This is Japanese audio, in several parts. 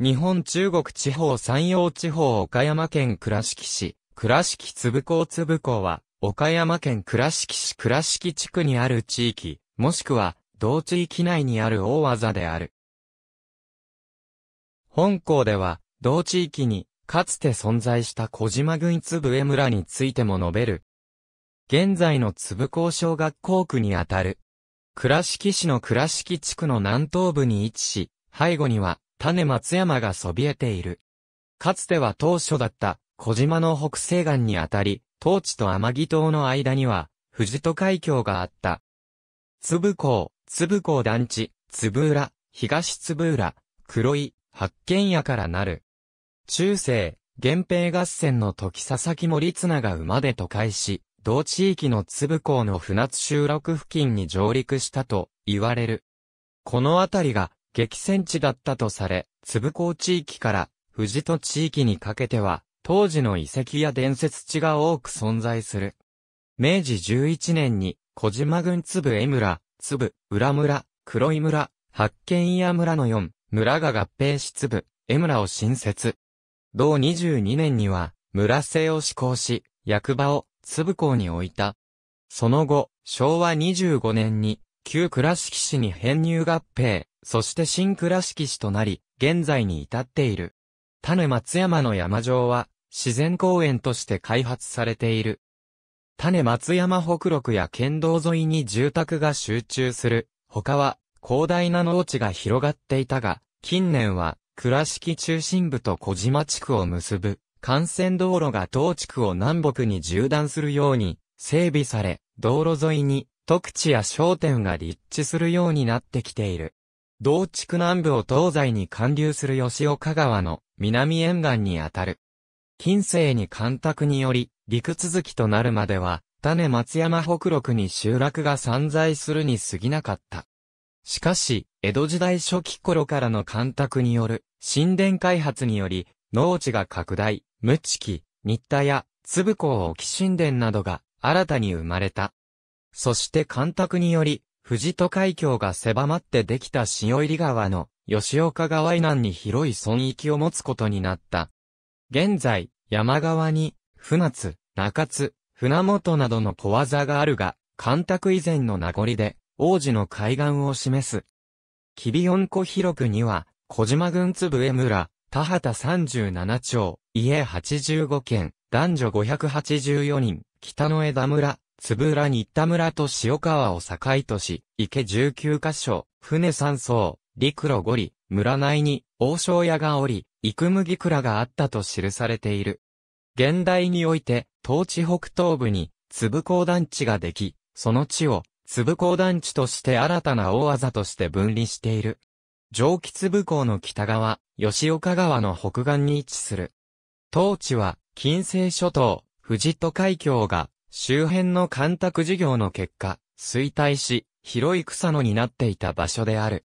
日本中国地方山陽地方岡山県倉敷市、倉敷粒港粒港は、岡山県倉敷市倉敷地区にある地域、もしくは、同地域内にある大技である。本校では、同地域に、かつて存在した小島郡粒江村についても述べる。現在の粒港小学校区にあたる。倉敷市の倉敷地区の南東部に位置し、背後には、種松山がそびえている。かつては当初だった小島の北西岸にあたり、当地と天城島の間には、藤戸海峡があった。粒港、粒港団地、粒浦、東粒浦、黒井、八軒屋からなる。中世、源平合戦の時佐々木森綱が馬で都会し、同地域の粒港の船津集落付近に上陸したと言われる。この辺りが激戦地だったとされ、粒港地域から富士と地域にかけては、当時の遺跡や伝説地が多く存在する。明治11年に、小島郡粒江村、粒、浦村、黒井村、八軒屋村の4、村が合併し粒、江村を新設。同22年には、村制を施行し、役場を粒港に置いた。その後、昭和25年に、旧倉敷市に編入合併、そして新倉敷市となり、現在に至っている。種松山の山城は、自然公園として開発されている。種松山北陸や県道沿いに住宅が集中する、他は広大な農地が広がっていたが、近年は倉敷中心部と小島地区を結ぶ幹線道路が当地区を南北に縦断するように整備され、道路沿いに特地や商店が立地するようになってきている。同地区南部を東西に貫流する吉岡川の南沿岸にあたる。近世に干拓により、陸続きとなるまでは、種松山北麓に集落が散在するに過ぎなかった。しかし、江戸時代初期頃からの干拓による神殿開発により、農地が拡大、無知期、新田や、粒部港沖神殿などが新たに生まれた。そして干拓により、藤戸海峡が狭まってできた潮入川の吉岡川以南に広い村域を持つことになった。現在、山側に、船津、中津、船本などの小技があるが、干拓以前の名残で、王子の海岸を示す。キビヨン湖広くには、小島郡粒江村、田畑37町、家85軒、男女584人、北の枝村、津浦新田村と塩川を境とし、池19箇所、船3層、陸路5里、村内に、王将屋がおり、幾麦倉があったと記されている。現代において、東地北東部に、粒港団地ができ、その地を、粒港団地として新たな大技として分離している。上気粒港の北側、吉岡川の北岸に位置する。当地は、近西諸島、富士都海峡が周辺の干拓事業の結果、衰退し、広い草野になっていた場所である。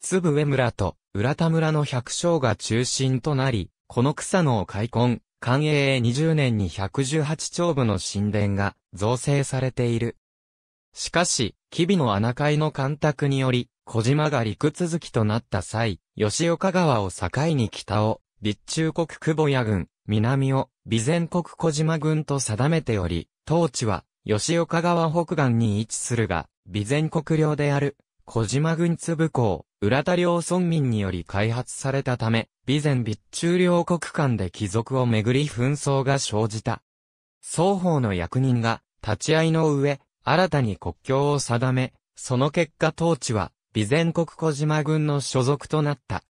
粒上村と浦田村の百姓が中心となり、この草野を開墾、官営20年に118丁部の神殿が造成されている。しかし、吉備の穴海の干拓により、小島が陸続きとなった際、吉岡川を境に北を、備中国久保谷郡、南を、備前国小島郡と定めており、当地は、吉岡川北岸に位置するが、備前国領である、小島郡粒港、浦田領村民により開発されたため、備前備中領国間で貴族をめぐり紛争が生じた。双方の役人が、立ち会いの上、新たに国境を定め、その結果当地は、備前国小島軍の所属となった。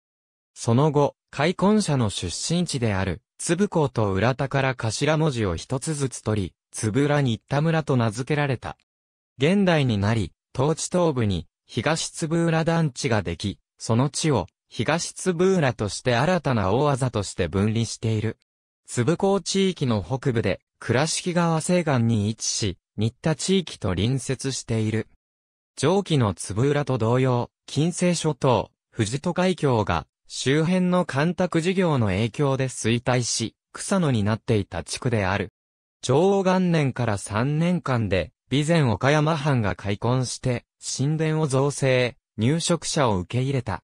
その後、開墾者の出身地である、つぶ港と浦田から頭文字を一つずつ取り、つぶら新田村と名付けられた。現代になり、当地東部に東つぶ浦団地ができ、その地を東つぶ浦として新たな大技として分離している。つぶ港地域の北部で、倉敷川西岸に位置し、新田地域と隣接している。上記のつぶ浦と同様、近星諸島、富士都海峡が周辺の干拓事業の影響で衰退し、草野になっていた地区である。上王元年から3年間で、備前岡山藩が開墾して、神殿を造成、入植者を受け入れた。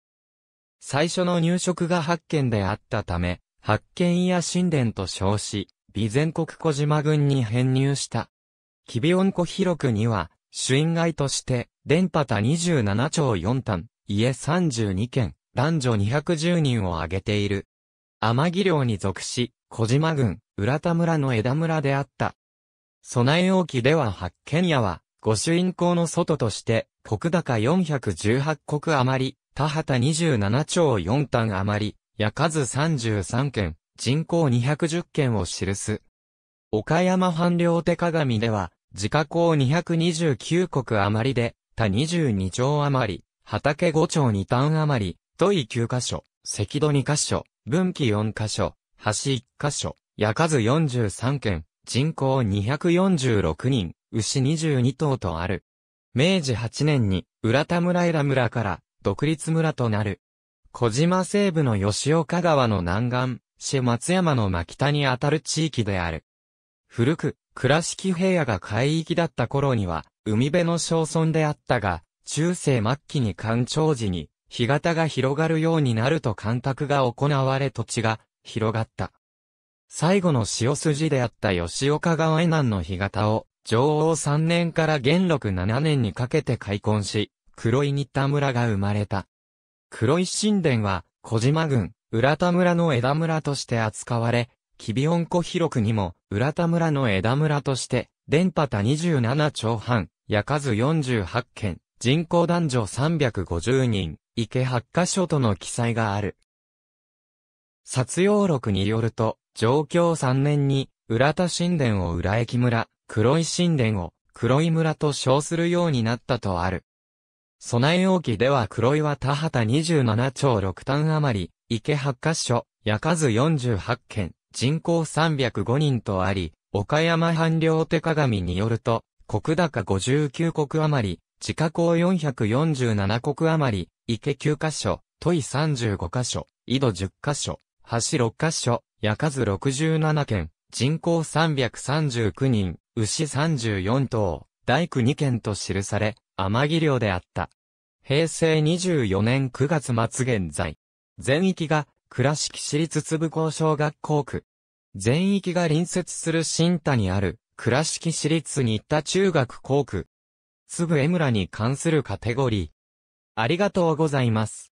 最初の入植が発見であったため、八軒や神殿と称し、備前国小島軍に編入した。キビオン湖広くには、主因外として、電波多27町4単、家32件、男女210人を挙げている。天城領に属し、小島郡、浦田村の枝村であった。備え置きでは発見屋は、御朱印港の外として、国高418国余り、田畑27町4単余り、や数33件、人口210件を記す。岡山藩領手鏡では、自家港229国余りで、田22町余り、畑5町2単余り、土井9カ所、赤土2カ所、分岐4カ所、橋1カ所、矢数43件、人口246人、牛22頭とある。明治8年に、浦田村枝村から、独立村となる。小島西部の吉岡川の南岸、市松山の真北にあたる地域である。古く、倉敷平野が海域だった頃には、海辺の小村であったが、中世末期に干潮時に、干潟が広がるようになると干拓が行われ土地が広がった。最後の潮筋であった吉岡川江南の干潟を、上王3年から元禄7年にかけて開墾し、黒井新田村が生まれた。黒井神殿は、小島郡、浦田村の枝村として扱われ、キビオン湖広くにも、浦田村の枝村として、電波田27町半、矢数48件、人口男女350人、池八箇所との記載がある。撮用録によると、上京3年に、浦田神殿を浦駅村、黒井神殿を黒井村と称するようになったとある。備え置きでは黒井は田畑27町6単余り、池8箇所、屋数48件、人口305人とあり、岡山藩領手鏡によると、国高59国余り、地下港447国余り、池9カ所、問い35カ所、井戸10カ所、橋6カ所、屋数67件、人口339人、牛34頭、大工2件と記され、天城領であった。平成24年9月末現在。全域が、倉敷市立粒高小学校区。全域が隣接する新田にある、倉敷市立新田中学校区。粒江村に関するカテゴリー。ありがとうございます。